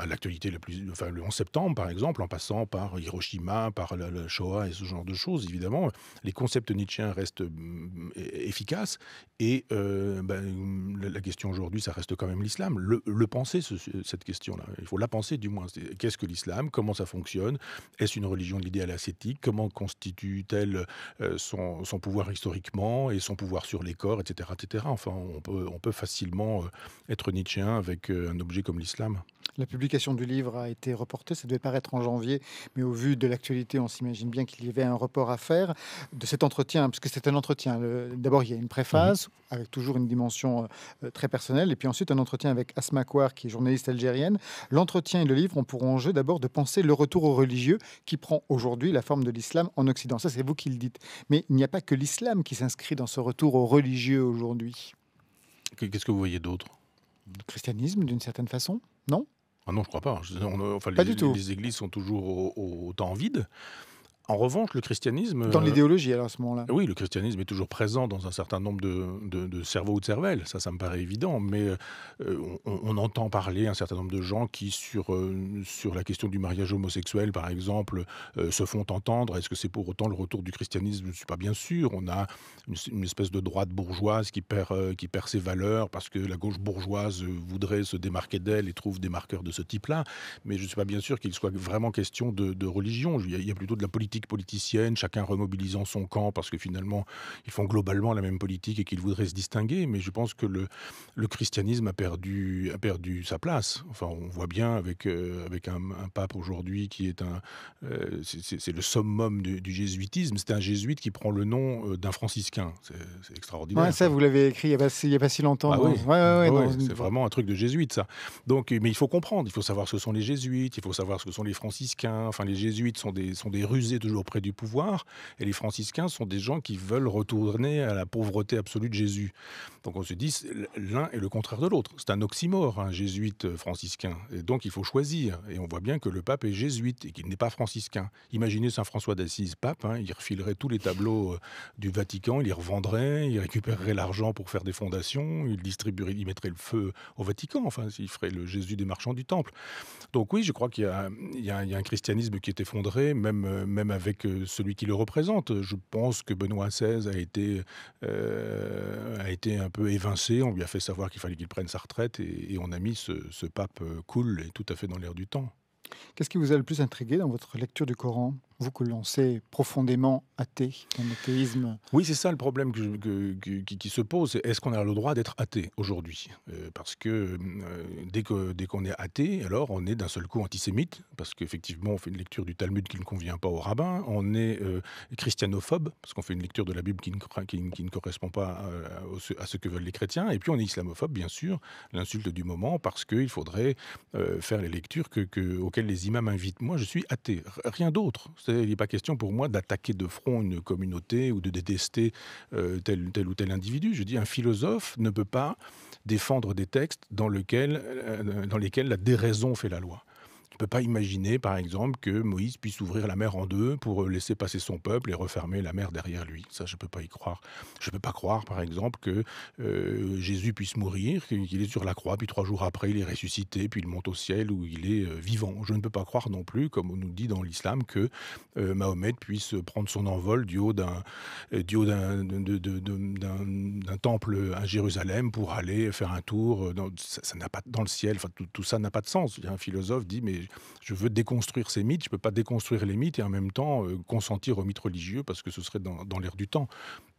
Speaker 3: l'actualité la plus... le 11 septembre, par exemple, en passant par Hiroshima, par le, Shoah et ce genre de choses, évidemment, les concepts nietzschéens restent mm, efficaces. Et euh, ben, mm, la question aujourd'hui, ça reste quand même l'islam. Le, penser, cette question-là, il faut la penser du moins. Qu'est-ce que l'islam Comment ça fonctionne Est-ce une religion de l'idéal ascétique Comment constitue-t-elle euh, son, pouvoir historiquement et son pouvoir sur les corps, etc. etc. Enfin, on peut, on peut facilement euh, être nietzschéen avec un objet comme l'islam.
Speaker 1: La publication du livre a été reportée, ça devait paraître en janvier, mais au vu de l'actualité, on s'imagine bien qu'il y avait un report à faire de cet entretien, parce que c'est un entretien. D'abord, il y a une préface, mhm. avec toujours une dimension euh, très personnelle, et puis ensuite un entretien avec Asma Kouar, qui est journaliste algérienne. L'entretien et le livre ont pour enjeu d'abord de penser le retour au religieux qui prend aujourd'hui la forme de l'islam en Occident. Ça, c'est vous qui le dites. Mais il n'y a pas que l'islam qui s'inscrit dans ce retour au religieux aujourd'hui.
Speaker 3: Qu'est-ce que vous voyez d'autre Le
Speaker 1: christianisme, d'une certaine façon, non
Speaker 3: ah non, je crois pas. enfin, les, Les églises sont toujours au temps vide. En revanche, le christianisme. Dans euh, l'idéologie, à ce moment-là. Eh oui, le christianisme est toujours présent dans un certain nombre de, de, cerveaux ou de cervelles. Ça, ça me paraît évident. Mais euh, on, entend parler un certain nombre de gens qui, sur, euh, sur la question du mariage homosexuel, par exemple, se font entendre. Est-ce que c'est pour autant le retour du christianisme Je ne suis pas bien sûr. On a une, espèce de droite bourgeoise qui perd, qui perd ses valeurs parce que la gauche bourgeoise voudrait se démarquer d'elle et trouve des marqueurs de ce type-là. Mais je ne suis pas bien sûr qu'il soit vraiment question de, de religion. il y a plutôt de la politique politicienne, chacun remobilisant son camp parce que finalement ils font globalement la même politique et qu'ils voudraient se distinguer. Mais je pense que le, le christianisme a perdu, a perdu sa place. Enfin, on voit bien avec, euh, avec un, pape aujourd'hui qui est un. Euh, c'est le summum du, jésuitisme. C'est un jésuite qui prend le nom euh, d'un franciscain. C'est extraordinaire. ça, vous
Speaker 1: l'avez écrit il n'y a, pas si longtemps. Ah ah c'est vraiment
Speaker 3: un truc de jésuite, ça. Donc, mais il faut comprendre, il faut savoir ce que sont les jésuites, il faut savoir ce que sont les franciscains. Enfin, les jésuites sont des, sont des rusés toujours près du pouvoir. Et les franciscains sont des gens qui veulent retourner à la pauvreté absolue de Jésus. Donc on se dit, l'un est le contraire de l'autre. C'est un oxymore, un jésuite franciscain. Et donc il faut choisir. Et on voit bien que le pape est jésuite et qu'il n'est pas franciscain. Imaginez Saint François d'Assise, pape, hein, il refilerait tous les tableaux euh, du Vatican, il les revendrait, il récupérerait l'argent pour faire des fondations, il distribuerait, il mettrait le feu au Vatican. Enfin, il ferait le Jésus des marchands du temple. Donc oui, je crois qu'il y, y, a un christianisme qui est effondré, même, euh, même avec euh, celui qui le représente. Je pense que Benoît XVI a été, euh, a été un peu évincé. On lui a fait savoir qu'il fallait qu'il prenne sa retraite et, on a mis ce pape euh, cool et tout à fait dans l'air du temps. Qu'est-ce qui vous a le plus
Speaker 1: intrigué dans votre
Speaker 3: lecture du Coran vous que l'on sait
Speaker 1: profondément athée, un athéisme.
Speaker 3: Oui, c'est ça le problème que qui, se pose. Est-ce qu'on a le droit d'être athée aujourd'hui euh, Parce que euh, dès qu'on dès qu'on est athée, alors on est d'un seul coup antisémite, parce qu'effectivement on fait une lecture du Talmud qui ne convient pas au rabbin, on est euh, christianophobe, parce qu'on fait une lecture de la Bible qui ne, qui, ne correspond pas à, ce que veulent les chrétiens, et puis on est islamophobe, bien sûr, l'insulte du moment, parce qu'il faudrait faire les lectures que, auxquelles les imams invitent. Moi, je suis athée, rien d'autre il n'est pas question pour moi d'attaquer de front une communauté ou de détester euh, tel, ou tel individu. Je dis, un philosophe ne peut pas défendre des textes dans euh, lesquels la déraison fait la loi ne peux pas imaginer, par exemple, que Moïse puisse ouvrir la mer en deux pour euh, laisser passer son peuple et refermer la mer derrière lui. Ça, je ne peux pas y croire. Je ne peux pas croire, par exemple, que euh, Jésus puisse mourir, qu'il est sur la croix, puis trois jours après, il est ressuscité, puis il monte au ciel où il est euh, vivant. Je ne peux pas croire non plus, comme on nous dit dans l'islam, que Mahomet puisse prendre son envol du haut d'un temple à Jérusalem pour aller faire un tour dans, ça, n'a pas, dans le ciel. Enfin, tout ça n'a pas de sens. Un philosophe dit, mais je veux déconstruire ces mythes. Je ne peux pas déconstruire les mythes et en même temps euh, consentir aux mythes religieux parce que ce serait dans, l'air du temps.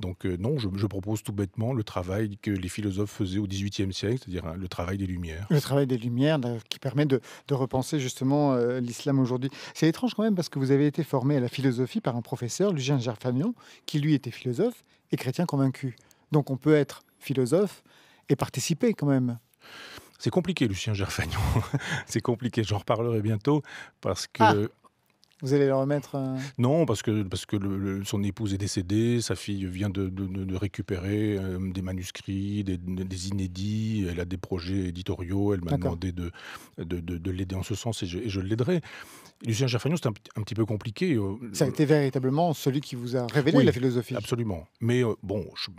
Speaker 3: Donc euh, non, je, propose tout bêtement le travail que les philosophes faisaient au XVIIIe siècle, c'est-à-dire hein, le travail des Lumières.
Speaker 1: Le travail des Lumières qui permet de, repenser justement euh, l'islam aujourd'hui. C'est étrange quand même parce que vous avez été formé à la philosophie par un professeur, Lucien Gerfamion, qui lui était philosophe et chrétien convaincu. Donc on peut être
Speaker 3: philosophe et participer quand même c'est compliqué, Lucien Gerfagnon. c'est compliqué, j'en reparlerai bientôt parce que. Ah.
Speaker 1: Vous allez le remettre euh,
Speaker 3: Non, parce que, parce que son épouse est décédée, sa fille vient de, récupérer euh, des manuscrits, des, inédits, elle a des projets éditoriaux, elle m'a demandé de, de l'aider en ce sens et je, je l'aiderai. Lucien Gerfagnon, c'est un, petit peu compliqué. Euh, ça a été
Speaker 1: véritablement celui qui vous a révélé la
Speaker 3: philosophie. Absolument. Mais bon, je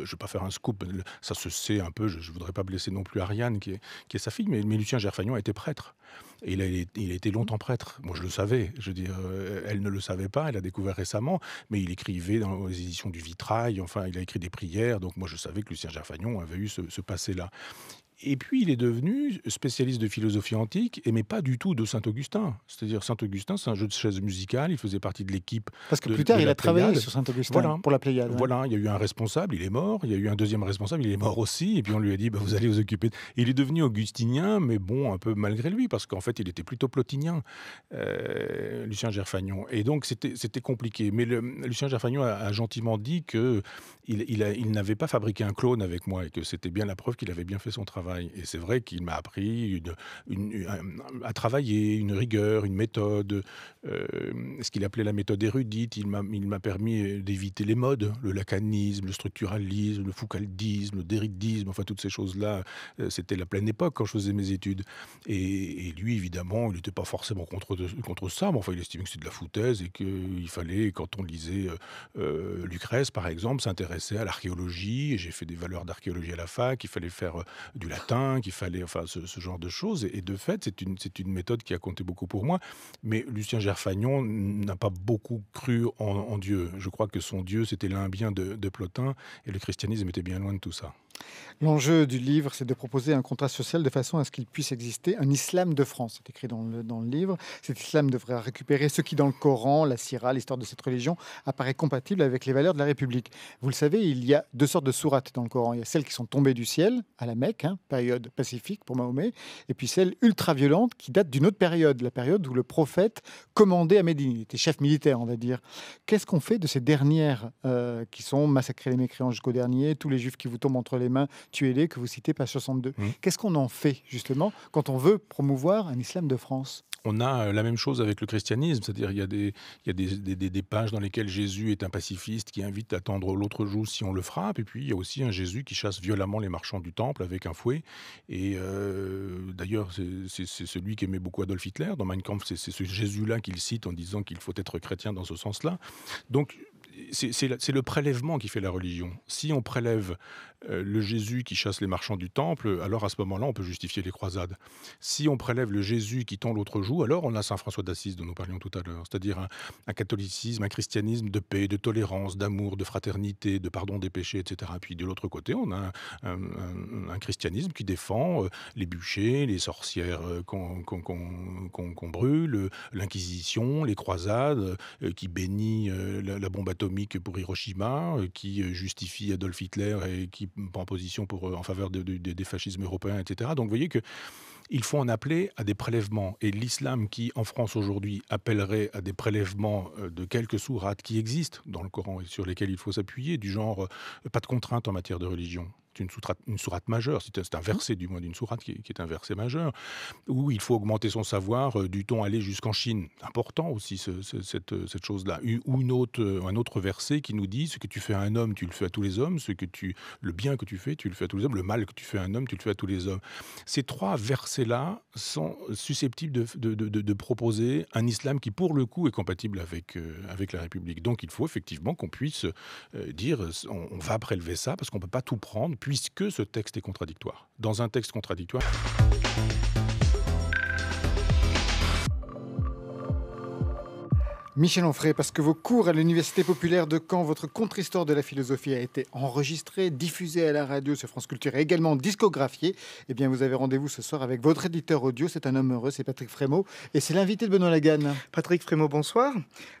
Speaker 3: ne vais pas faire un scoop, ça se sait un peu, je ne voudrais pas blesser non plus Ariane, qui est, sa fille, mais, mais Lucien Gerfagnon a été prêtre. Il a, été longtemps prêtre. Moi, je le savais. Je euh, elle ne le savait pas. Elle a découvert récemment. Mais il écrivait dans les éditions du Vitrail. Enfin, il a écrit des prières. Donc, moi, je savais que Lucien Gerfagnon avait eu ce passé-là. Et puis il est devenu spécialiste de philosophie antique, mais pas du tout de Saint-Augustin. C'est-à-dire Saint-Augustin, c'est un jeu de chaise musicale, il faisait partie de l'équipe. Parce que plus tard, il a travaillé sur Saint-Augustin pour la Pléiade. Hein. Voilà, il y a eu un responsable, il est mort, il y a eu un deuxième responsable, il est mort aussi, et puis on lui a dit, bah, vous allez vous occuper. Il est devenu augustinien, mais bon, un peu malgré lui, parce qu'en fait, il était plutôt plotinien, euh, Lucien Gerfagnon. Et donc, c'était compliqué. Mais le, Lucien Gerfagnon a, gentiment dit qu'il il, n'avait pas fabriqué un clone avec moi, et que c'était bien la preuve qu'il avait bien fait son travail. Et c'est vrai qu'il m'a appris euh, à travailler, une rigueur, une méthode, euh, ce qu'il appelait la méthode érudite. Il m'a permis euh, d'éviter les modes, le lacanisme, le structuralisme, le foucaldisme, le déridisme, enfin toutes ces choses-là. C'était la pleine époque quand je faisais mes études. Et, lui, évidemment, il n'était pas forcément contre, contre ça, mais enfin, il estimait que c'était de la foutaise et qu'il fallait, quand on lisait Lucrèce, par exemple, s'intéresser à l'archéologie. J'ai fait des valeurs d'archéologie à la fac, il fallait faire du qu'il fallait, enfin, ce, genre de choses. Et, de fait, c'est une, méthode qui a compté beaucoup pour moi. Mais Lucien Gerfagnon n'a pas beaucoup cru en, Dieu. Je crois que son Dieu, c'était l'imbien de Plotin, et le christianisme était bien loin de tout ça.
Speaker 1: L'enjeu du livre, c'est de proposer un contrat social de façon à ce qu'il puisse exister un islam de France. C'est écrit dans le, dans le, livre. Cet islam devrait récupérer ce qui, dans le Coran, la Syrah, l'histoire de cette religion, apparaît compatible avec les valeurs de la République. Vous le savez, il y a deux sortes de sourates dans le Coran. Il y a celles qui sont tombées du ciel, à la Mecque, hein, période pacifique pour Mahomet, et puis celles ultra-violentes qui datent d'une autre période, la période où le prophète commandait à Médine. Il était chef militaire, on va dire. Qu'est-ce qu'on fait de ces dernières euh, qui sont massacrées les mécréants jusqu'au dernier, tous les juifs qui vous tombent entre les les mains, les que vous citez page 62. Mmh. Qu'est-ce qu'on en fait justement quand on veut promouvoir un islam de France
Speaker 3: on a euh, la même chose avec le christianisme, c'est-à-dire il y a, des, il y a des, des, pages dans lesquelles Jésus est un pacifiste qui invite à tendre l'autre joue si on le frappe, et puis il y a aussi un Jésus qui chasse violemment les marchands du temple avec un fouet. Et euh, d'ailleurs, c'est celui qui qu'aimait beaucoup Adolf Hitler. Dans Mein Kampf, c'est ce Jésus-là qu'il cite en disant qu'il faut être chrétien dans ce sens-là. Donc c'est le prélèvement qui fait la religion. Si on prélève euh, le Jésus qui chasse les marchands du temple, alors à ce moment-là, on peut justifier les croisades. Si on prélève le Jésus qui tend l'autre joue, alors on a Saint François d'Assise dont nous parlions tout à l'heure, c'est-à-dire un, catholicisme, un christianisme de paix, de tolérance, d'amour, de fraternité, de pardon des péchés, etc. puis de l'autre côté, on a un, christianisme qui défend euh, les bûchers, les sorcières euh, qu'on brûle, l'Inquisition, les croisades, qui bénit la, bombe atomique pour Hiroshima, qui justifie Adolf Hitler et qui en position pour, euh, en faveur des fascismes européens, etc. Donc vous voyez que il faut en appeler à des prélèvements. Et l'islam qui, en France aujourd'hui, appellerait à des prélèvements euh, de quelques sourates qui existent dans le Coran et sur lesquels il faut s'appuyer, du genre euh, pas de contraintes en matière de religion une, sourate, majeure, c'est un, mmh. verset du moins d'une sourate qui, est un verset majeur, où il faut augmenter son savoir, euh, du ton aller jusqu'en Chine Important aussi cette, euh, cette chose-là. Ou une autre, euh, un autre verset qui nous dit, ce que tu fais à un homme, tu le fais à tous les hommes, ce que tu, le bien que tu fais, tu le fais à tous les hommes, le mal que tu fais à un homme, tu le fais à tous les hommes. Ces trois versets-là sont susceptibles de, de, proposer un islam qui, pour le coup, est compatible avec, avec la République. Donc il faut effectivement qu'on puisse dire, on, va prélever ça, parce qu'on ne peut pas tout prendre, puisque ce texte est contradictoire. Dans un texte contradictoire... Michel Onfray, parce que vos cours
Speaker 1: à l'Université populaire de Caen, votre contre-histoire de la philosophie a été enregistrée, diffusée à la radio sur France Culture et également discographié, Eh bien, vous avez rendez-vous ce soir avec votre éditeur audio. C'est un homme
Speaker 2: heureux, c'est Patrick Frémo, Et c'est l'invité de Benoît Lagane Patrick Frémaux, bonsoir.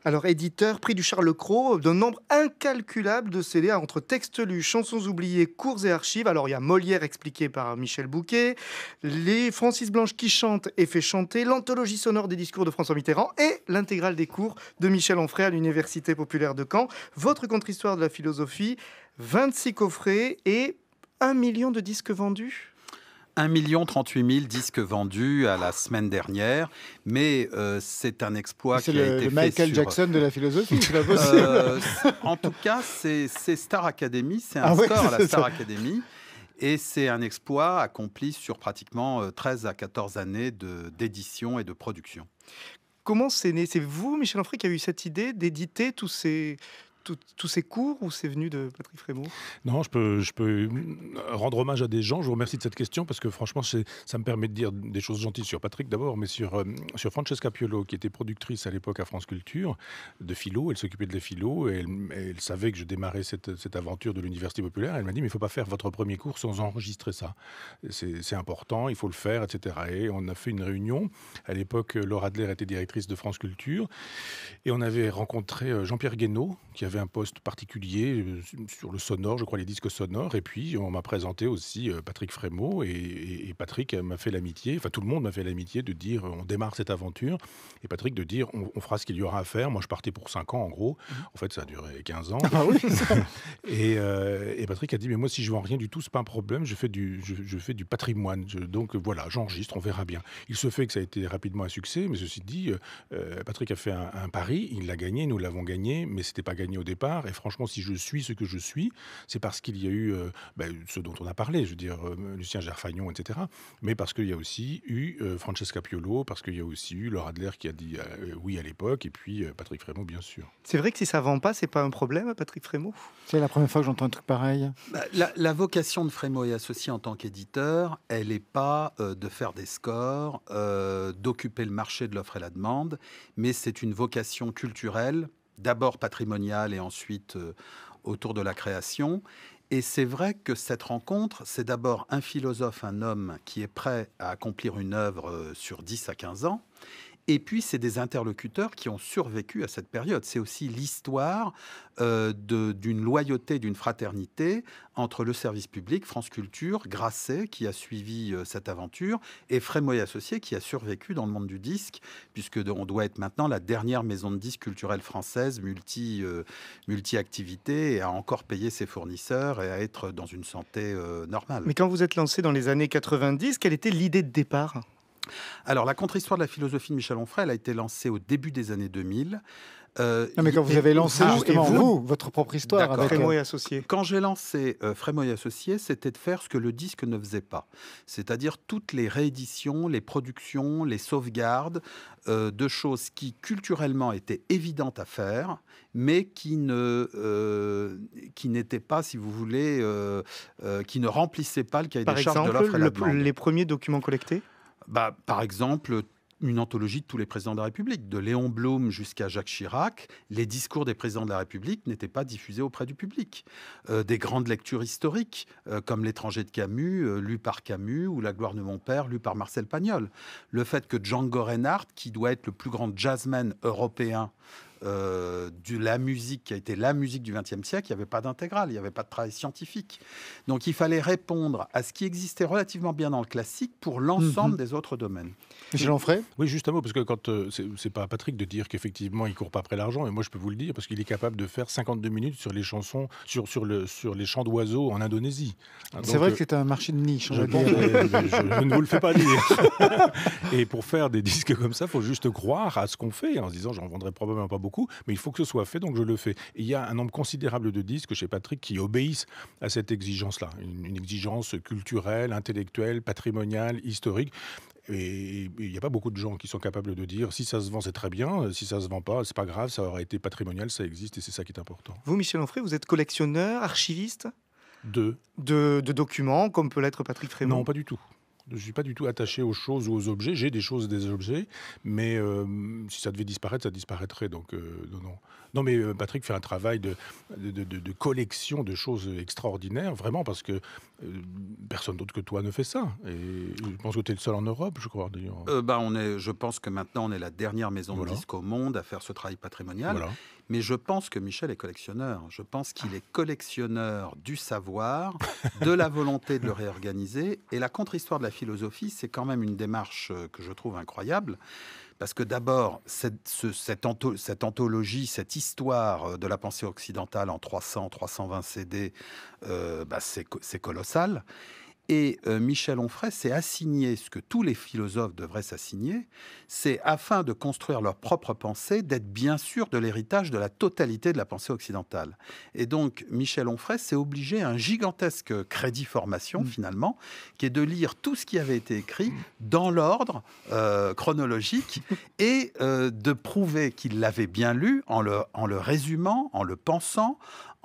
Speaker 2: Alors, éditeur, prix du Charles Cros, d'un nombre incalculable de CD entre textes lus, chansons oubliées, cours et archives. Alors, il y a Molière expliqué par Michel Bouquet, les Francis Blanche qui chante et fait chanter, l'anthologie sonore des discours de François Mitterrand et l'intégrale des cours de Michel Onfray à l'Université populaire de Caen. Votre contre-histoire de la philosophie, 26 coffrets et 1 million de disques vendus
Speaker 4: 1 38 000 disques vendus à la semaine dernière, mais euh, c'est un exploit qui a été le Michael Jackson de la
Speaker 1: philosophie, c'est euh,
Speaker 4: en tout cas, c'est Star Academy, c'est un ah score à la Star Academy. Et c'est un exploit accompli sur pratiquement 13 euh, à 14 années d'édition et de production
Speaker 2: comment c'est né C'est vous, Michel Onfray, qui a eu cette idée d'éditer tous ces, tous ces cours ou c'est venu de Patrick Frémaux
Speaker 3: Non, je peux, je peux rendre hommage à des gens. Je vous remercie de cette question parce que franchement, ça me permet de dire des choses gentilles sur Patrick d'abord, mais sur, euh, sur Francesca Piolo, qui était productrice à l'époque à France Culture de philo. Elle s'occupait de la philo et elle, savait que je démarrais cette, cette aventure de l'Université populaire. Elle m'a dit, mais il ne faut pas faire votre premier cours sans enregistrer ça. C'est important, il faut le faire, etc. Et on a fait une réunion. À l'époque, Laura Adler était directrice de France Culture et on avait rencontré euh, Jean-Pierre Guénaud, qui avait un poste particulier euh, sur le sonore, je crois, les disques sonores. Et puis, on m'a présenté aussi euh, Patrick Frémaux. Et, Patrick m'a fait l'amitié, enfin, tout le monde m'a fait l'amitié de dire euh, on démarre cette aventure. Et Patrick de dire on, fera ce qu'il y aura à faire. Moi, je partais pour 5 ans, en gros. Mhm. En fait, ça a duré 15 ans. Ah et, Patrick a dit mais moi, si je vends rien du tout, c'est pas un problème. Je fais du, je, fais du patrimoine. donc, voilà, j'enregistre, on verra bien. Il se fait que ça a été rapidement un succès. Mais ceci dit, Patrick a fait un, pari. Il l'a gagné. Nous l'avons gagné. Mais c'était pas gagné au départ. Et franchement, si je suis ce que je suis, c'est parce qu'il y a eu euh, bah, ce dont on a parlé, je veux dire, euh, Lucien Gerfagnon, etc. Mais parce qu'il y a aussi eu euh, Francesca Piolo, parce qu'il y a aussi eu Laura Adler qui a dit oui à l'époque, et puis Patrick Frémaux, bien sûr.
Speaker 2: C'est vrai que si ça vend pas, c'est pas un problème, Patrick Frémaux C'est la première fois que j'entends un truc pareil. Bah, la, la, vocation
Speaker 4: de Frémaux et associé en tant qu'éditeur, elle n'est pas de faire des scores, d'occuper le marché de l'offre et la demande, mais c'est une vocation culturelle d'abord patrimonial et ensuite euh, autour de la création. Et c'est vrai que cette rencontre, c'est d'abord un philosophe, un homme qui est prêt à accomplir une œuvre euh, sur 10 à 15 ans, et puis, c'est des interlocuteurs qui ont survécu à cette période. C'est aussi l'histoire euh, d'une loyauté, d'une fraternité entre le service public, France Culture, Grasset, qui a suivi euh, cette aventure, et Frémoy Associé, qui a survécu dans le monde du disque, puisque on doit être maintenant la dernière maison de disque culturelle française, multi, euh, multi-activité, et à encore payer ses fournisseurs et à être dans une santé normale. Mais quand
Speaker 2: vous êtes lancé dans les années 90, quelle était l'idée de départ
Speaker 4: alors, la contre-histoire de la philosophie de Michel Onfray, elle a été lancée au début des années 2000. Euh, non, mais quand vous avez lancé justement vous,
Speaker 1: votre propre histoire avec euh, Frémo et
Speaker 4: Associés. Quand j'ai lancé Frémoy euh, Frémo et Associés, c'était de faire ce que le disque ne faisait pas, c'est-à-dire toutes les rééditions, les productions, les sauvegardes de choses qui culturellement étaient évidentes à faire, mais qui ne qui n'étaient pas, si vous voulez, qui ne remplissaient pas le cahier des charges de l'offre la Les
Speaker 2: premiers documents collectés.
Speaker 4: Bah, par exemple, une anthologie de tous les présidents de la République, de Léon Blum jusqu'à Jacques Chirac, les discours des présidents de la République n'étaient pas diffusés auprès du public. Euh, des grandes lectures historiques, euh, comme L'étranger de Camus, euh, lu par Camus, ou La gloire de mon père, lu par Marcel Pagnol. Le fait que Django Reinhardt, qui doit être le plus grand jazzman européen euh, de la musique qui a été la musique du XXe siècle, il n'y avait pas d'intégrale, il n'y avait pas de travail scientifique. Donc il fallait répondre à ce qui existait relativement bien dans le classique pour l'ensemble mhm. des autres domaines.
Speaker 3: Michel Onfray Oui, juste un mot, parce que quand euh, c'est pas à Patrick de dire qu'effectivement il court pas après l'argent, et moi je peux vous le dire, parce qu'il est capable de faire 52 minutes sur les chansons, sur, sur, le, sur les chants d'oiseaux en Indonésie. C'est vrai que euh, c'est
Speaker 1: un marché de niche. Je, je, ne vous le fais pas dire.
Speaker 3: et pour faire des disques comme ça, il faut juste croire à ce qu'on fait en se disant j'en vendrai probablement pas beaucoup beaucoup, mais il faut que ce soit fait, donc je le fais. il y a un nombre considérable de disques chez Patrick qui obéissent à cette exigence-là, une, exigence culturelle, intellectuelle, patrimoniale, historique. Et il n'y a pas beaucoup de gens qui sont capables de dire si ça se vend, c'est très bien, si ça se vend pas, c'est pas grave, ça aura été patrimonial, ça existe et c'est ça qui est important.
Speaker 2: Vous, Michel Onfray, vous êtes collectionneur, archiviste de... de... de
Speaker 3: documents, comme
Speaker 2: peut l'être Patrick Frémont Non, pas
Speaker 3: du tout. Je ne suis pas du tout attaché aux choses ou aux objets. J'ai des choses et des objets, mais euh, si ça devait disparaître, ça disparaîtrait. Donc, euh, non, non. Non, mais euh, Patrick fait un travail de, de, collection de choses extraordinaires, vraiment, parce que euh, personne d'autre que toi ne fait ça. Et je pense que tu es le seul en Europe, je crois, d'ailleurs.
Speaker 4: Euh, bah, on est, je pense que maintenant, on est la dernière maison de disques au monde à faire ce travail patrimonial. Mais je pense que Michel est collectionneur. Je pense qu'il est collectionneur du savoir, de la volonté de le réorganiser. Et la contre-histoire de la philosophie, c'est quand même une démarche que je trouve incroyable. Parce que d'abord, cette, anthologie, cette histoire euh, de la pensée occidentale en 300, 320 CD, c'est colossal. Et euh, Michel Onfray s'est assigné ce que tous les philosophes devraient s'assigner, c'est afin de construire leur propre pensée, d'être bien sûr de l'héritage de la totalité de la pensée occidentale. Et donc Michel Onfray s'est obligé à un gigantesque crédit formation mm. finalement, qui est de lire tout ce qui avait été écrit dans l'ordre euh, chronologique et euh, de prouver qu'il l'avait bien lu en le résumant, en le pensant,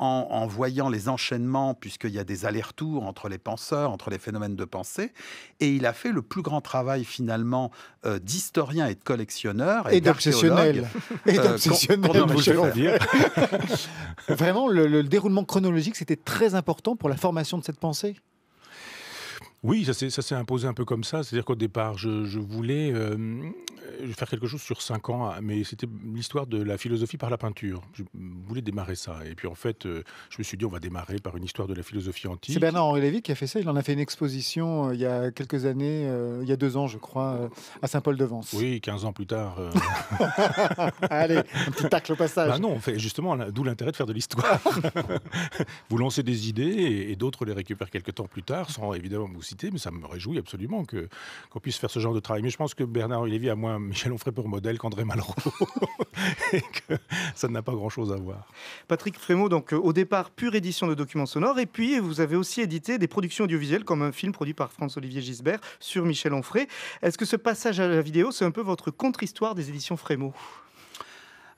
Speaker 4: en, voyant les enchaînements, puisqu'il y a des allers-retours entre les penseurs, entre les phénomènes de pensée. Et il a fait le plus grand travail finalement euh, d'historien et de collectionneur et, et d'obsessionnel. Euh,
Speaker 1: Vraiment, le, déroulement chronologique, c'était très important pour la formation de cette pensée.
Speaker 3: Oui, ça s'est imposé un peu comme ça. C'est-à-dire qu'au départ, je, voulais euh, je euh, vais faire quelque chose sur 5 ans, hein, mais c'était l'histoire de la philosophie par la peinture. Je voulais démarrer ça. Et puis en fait, euh, je me suis dit, on va démarrer par une histoire de la philosophie antique. C'est
Speaker 1: Bernard-Henri Lévy qui a fait ça. Il en a fait une exposition euh, il y a quelques années, il y a deux ans, je crois, à Saint-Paul-de-Vence.
Speaker 3: Oui, 15 ans plus tard. Allez, un petit tacle au passage. ah non, fait justement, d'où l'intérêt de faire de l'histoire. vous lancez des idées et, d'autres les récupèrent quelques temps plus tard, sans évidemment vous citer, mais ça me réjouit absolument qu'on puisse faire ce genre de travail. Mais je pense que Bernard-Henri Lévy a moins euh, Michel Onfray pour modèle qu'André Malraux et que ça n'a pas grand-chose à
Speaker 2: voir. Patrick Frémaux, donc euh, au départ, pure édition de documents sonores et puis vous avez aussi édité des productions audiovisuelles comme un film produit par françois olivier Gisbert sur Michel Onfray. Est-ce que ce passage à la vidéo, c'est un peu votre contre-histoire des éditions Frémaux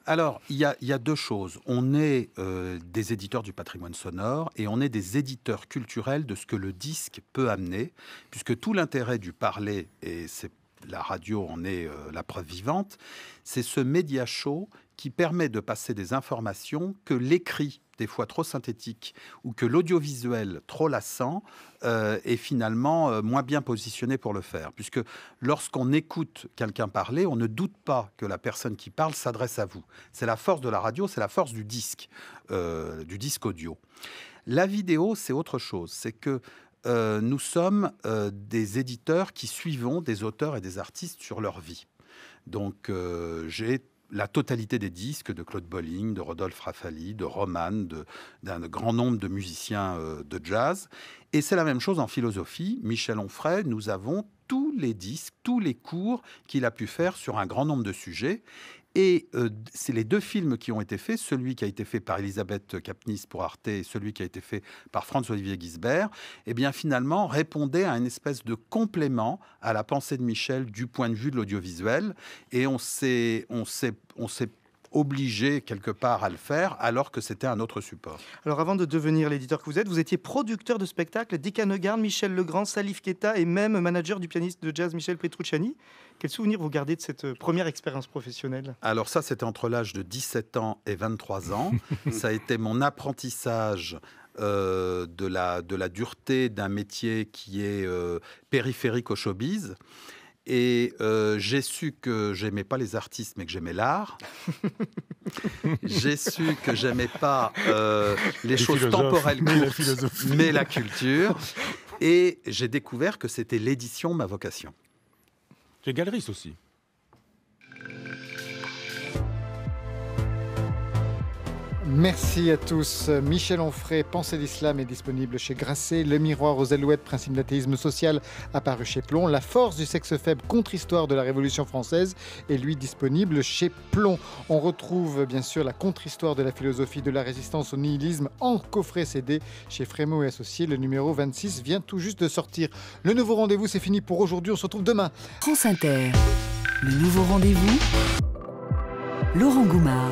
Speaker 4: alors, il y, a deux choses. On est euh, des éditeurs du patrimoine sonore et on est des éditeurs culturels de ce que le disque peut amener, puisque tout l'intérêt du parler, et c'est la radio en est euh, la preuve vivante, c'est ce média chaud qui permet de passer des informations que l'écrit, des fois trop synthétique, ou que l'audiovisuel, trop lassant, euh, est finalement euh, moins bien positionné pour le faire. Puisque lorsqu'on écoute quelqu'un parler, on ne doute pas que la personne qui parle s'adresse à vous. C'est la force de la radio, c'est la force du disque, du disque audio. La vidéo, c'est autre chose. C'est que euh, nous sommes euh, des éditeurs qui suivons des auteurs et des artistes sur leur vie. Donc euh, j'ai la totalité des disques de Claude Bolling, de Rodolphe Raffali, de Roman, d'un grand nombre de musiciens de jazz. Et c'est la même chose en philosophie. Michel Onfray, nous avons tous les disques, tous les cours qu'il a pu faire sur un grand nombre de sujets. Et euh, c'est les deux films qui ont été faits, celui qui a été fait par Elisabeth Capnis pour Arte et celui qui a été fait par Franz-Olivier Gisbert, et eh bien finalement répondait à une espèce de complément à la pensée de Michel du point de vue de l'audiovisuel. Et on sait, on sait, on s'est obligé quelque part à le faire alors que c'était un autre support.
Speaker 2: Alors avant de devenir l'éditeur que vous êtes, vous étiez producteur de spectacles Dick Michel Legrand, Salif Keta et même manager du pianiste de jazz Michel Petrucciani. Quel souvenir vous gardez de cette euh, première expérience professionnelle
Speaker 4: Alors ça, c'était entre l'âge de 17 ans et 23 ans. ça a été mon apprentissage euh, de, la, de la dureté d'un métier qui est euh, périphérique au showbiz. Et euh, j'ai su que j'aimais pas les artistes, mais que j'aimais l'art. j'ai su que j'aimais pas euh, les, choses temporelles, mais, la mais la culture. Et j'ai découvert que c'était l'édition ma vocation. Tu es aussi.
Speaker 1: Merci à tous. Michel Onfray, Pensée d'Islam est disponible chez Grasset. Le miroir aux alouettes, principe d'athéisme social, apparu chez Plomb. La force du sexe faible, contre-histoire de la Révolution française, est lui disponible chez Plomb. On retrouve bien sûr la contre-histoire de la philosophie de la résistance au nihilisme en coffret CD chez Frémo et Associés. Le numéro 26 vient tout juste de sortir. Le nouveau rendez-vous, c'est fini pour aujourd'hui. On se retrouve demain. France Inter,
Speaker 2: le nouveau rendez-vous, Laurent Goumard.